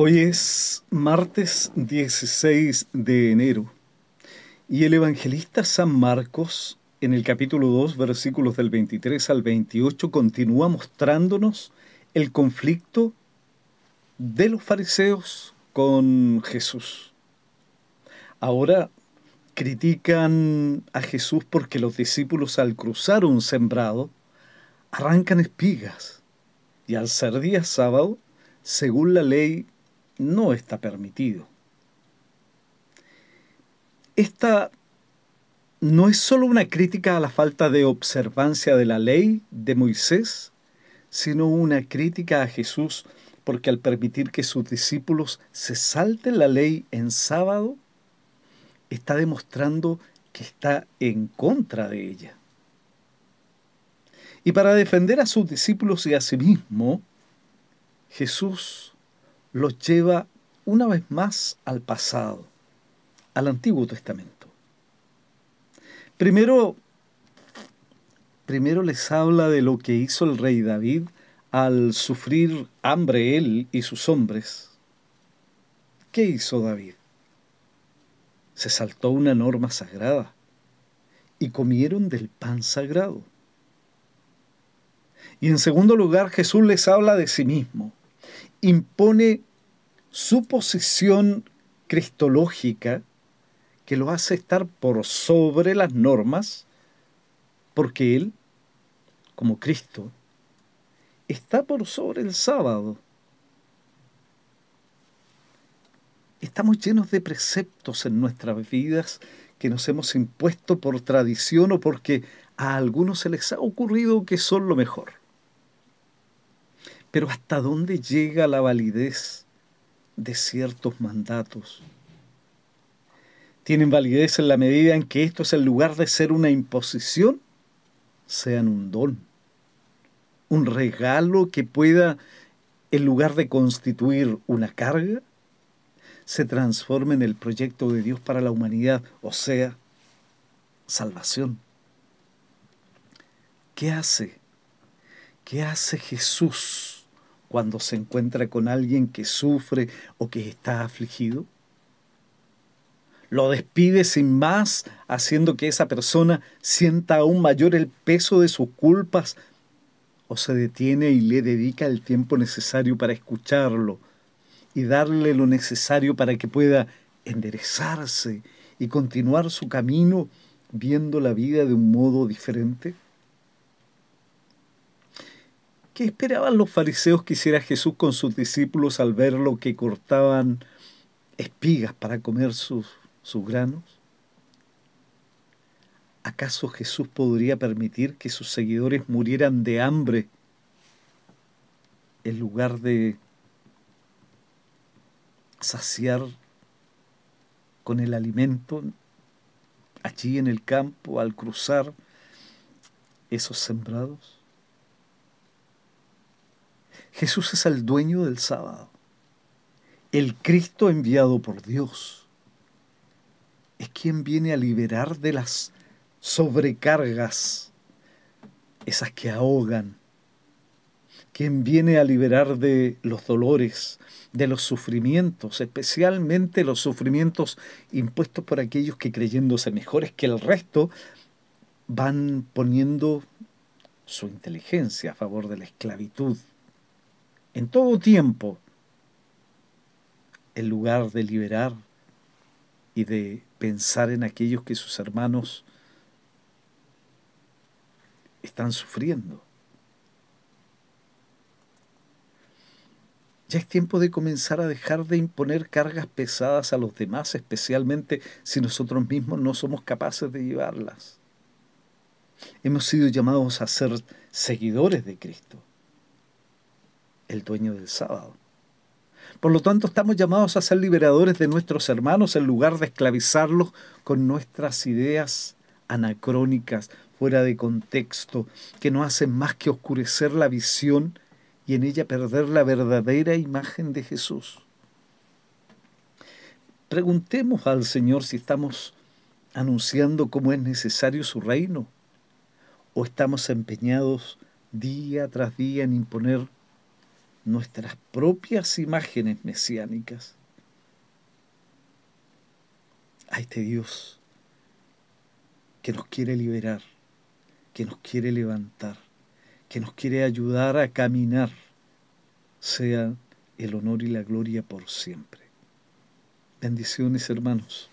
Hoy es martes 16 de enero y el evangelista San Marcos en el capítulo 2 versículos del 23 al 28 continúa mostrándonos el conflicto de los fariseos con Jesús. Ahora critican a Jesús porque los discípulos al cruzar un sembrado arrancan espigas y al ser día sábado, según la ley no está permitido. Esta no es solo una crítica a la falta de observancia de la ley de Moisés, sino una crítica a Jesús porque al permitir que sus discípulos se salten la ley en sábado, está demostrando que está en contra de ella. Y para defender a sus discípulos y a sí mismo, Jesús los lleva una vez más al pasado, al Antiguo Testamento. Primero, primero les habla de lo que hizo el rey David al sufrir hambre él y sus hombres. ¿Qué hizo David? Se saltó una norma sagrada y comieron del pan sagrado. Y en segundo lugar, Jesús les habla de sí mismo impone su posición cristológica que lo hace estar por sobre las normas, porque Él, como Cristo, está por sobre el sábado. Estamos llenos de preceptos en nuestras vidas que nos hemos impuesto por tradición o porque a algunos se les ha ocurrido que son lo mejor. Pero ¿hasta dónde llega la validez de ciertos mandatos? Tienen validez en la medida en que esto es en lugar de ser una imposición, sean un don, un regalo que pueda, en lugar de constituir una carga, se transforme en el proyecto de Dios para la humanidad, o sea, salvación. ¿Qué hace? ¿Qué hace Jesús? cuando se encuentra con alguien que sufre o que está afligido? ¿Lo despide sin más, haciendo que esa persona sienta aún mayor el peso de sus culpas? ¿O se detiene y le dedica el tiempo necesario para escucharlo y darle lo necesario para que pueda enderezarse y continuar su camino viendo la vida de un modo diferente? ¿Qué esperaban los fariseos que hiciera Jesús con sus discípulos al verlo que cortaban espigas para comer sus, sus granos? ¿Acaso Jesús podría permitir que sus seguidores murieran de hambre en lugar de saciar con el alimento allí en el campo al cruzar esos sembrados? Jesús es el dueño del sábado, el Cristo enviado por Dios. Es quien viene a liberar de las sobrecargas, esas que ahogan, quien viene a liberar de los dolores, de los sufrimientos, especialmente los sufrimientos impuestos por aquellos que creyéndose mejores que el resto, van poniendo su inteligencia a favor de la esclavitud en todo tiempo, en lugar de liberar y de pensar en aquellos que sus hermanos están sufriendo. Ya es tiempo de comenzar a dejar de imponer cargas pesadas a los demás, especialmente si nosotros mismos no somos capaces de llevarlas. Hemos sido llamados a ser seguidores de Cristo el dueño del sábado. Por lo tanto, estamos llamados a ser liberadores de nuestros hermanos en lugar de esclavizarlos con nuestras ideas anacrónicas, fuera de contexto, que no hacen más que oscurecer la visión y en ella perder la verdadera imagen de Jesús. Preguntemos al Señor si estamos anunciando cómo es necesario su reino o estamos empeñados día tras día en imponer nuestras propias imágenes mesiánicas a este Dios que nos quiere liberar, que nos quiere levantar, que nos quiere ayudar a caminar, sea el honor y la gloria por siempre. Bendiciones hermanos.